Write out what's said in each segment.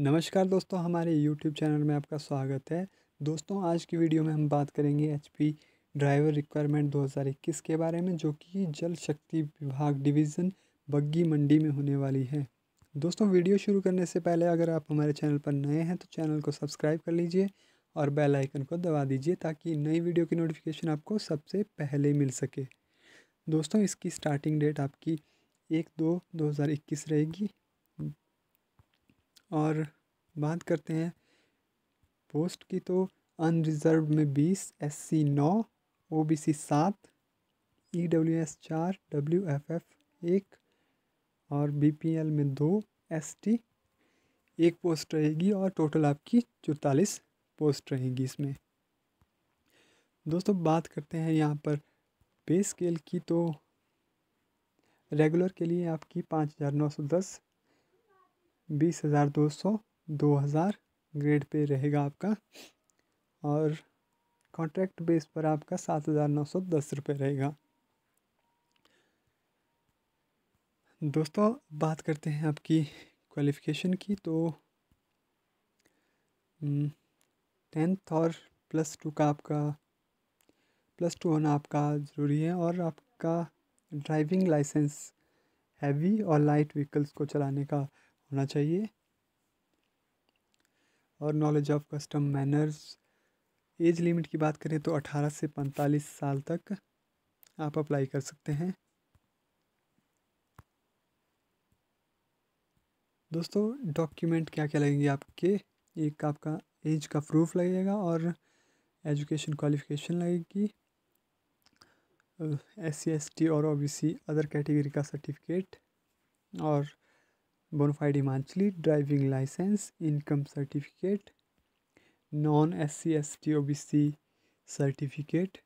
नमस्कार दोस्तों हमारे YouTube चैनल में आपका स्वागत है दोस्तों आज की वीडियो में हम बात करेंगे एच ड्राइवर रिक्वायरमेंट 2021 के बारे में जो कि जल शक्ति विभाग डिवीज़न बग्गी मंडी में होने वाली है दोस्तों वीडियो शुरू करने से पहले अगर आप हमारे चैनल पर नए हैं तो चैनल को सब्सक्राइब कर लीजिए और बेल आइकन को दबा दीजिए ताकि नई वीडियो की नोटिफिकेशन आपको सबसे पहले मिल सके दोस्तों इसकी स्टार्टिंग डेट आपकी एक दो दो हज़ार इक्कीस रहेगी और बात करते हैं पोस्ट की तो अनरिजर्व में बीस एस सी नौ ओ बी सी सात ई डब्ल्यू एस चार डब्ल्यू एफ एफ एक और बी पी एल में दो एस टी एक पोस्ट रहेगी और टोटल आपकी चौतालीस पोस्ट रहेगी इसमें दोस्तों बात करते हैं यहाँ पर पे स्केल की तो रेगुलर के लिए आपकी पाँच हज़ार नौ सौ दस बीस हज़ार दो सौ दो हज़ार ग्रेड पे रहेगा आपका और कॉन्ट्रैक्ट बेस पर आपका सात हज़ार नौ सौ दस रुपये रहेगा दोस्तों बात करते हैं आपकी क्वालिफ़िकेशन की तो हम्म, टेंथ और प्लस टू का आपका प्लस टू होना आपका ज़रूरी है और आपका ड्राइविंग लाइसेंस हैवी और लाइट व्हीकल्स को चलाने का होना चाहिए और knowledge of custom manners age limit की बात करें तो 18 से 45 साल तक आप अप्लाई कर सकते हैं दोस्तों डॉक्यूमेंट क्या क्या लगेंगे आपके एक आपका एज का प्रूफ लगेगा और एजुकेशन क्वालिफिकेशन लगेगी एस सी एस टी और O B C other category का सर्टिफिकेट और bona fide Himachali driving licence income certificate non S C S T O B C certificate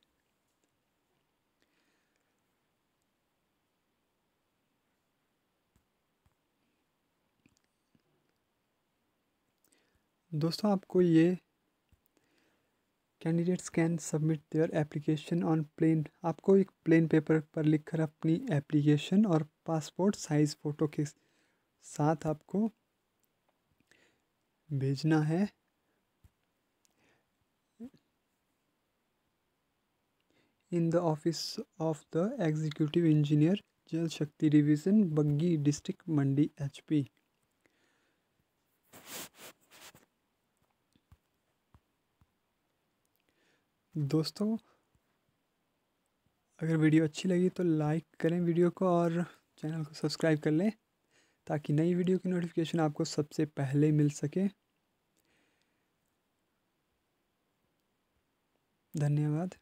दोस्तों आपको ये candidates can submit their application on plain आपको एक plain paper पर लिखकर अपनी एप्लीकेशन और पासपोर्ट साइज़ फ़ोटो के साथ आपको भेजना है in the office of the executive engineer Jal Shakti division Baggi district Mandi H P दोस्तों अगर वीडियो अच्छी लगी तो लाइक करें वीडियो को और चैनल को सब्सक्राइब कर लें ताकि नई वीडियो की नोटिफिकेशन आपको सबसे पहले मिल सके धन्यवाद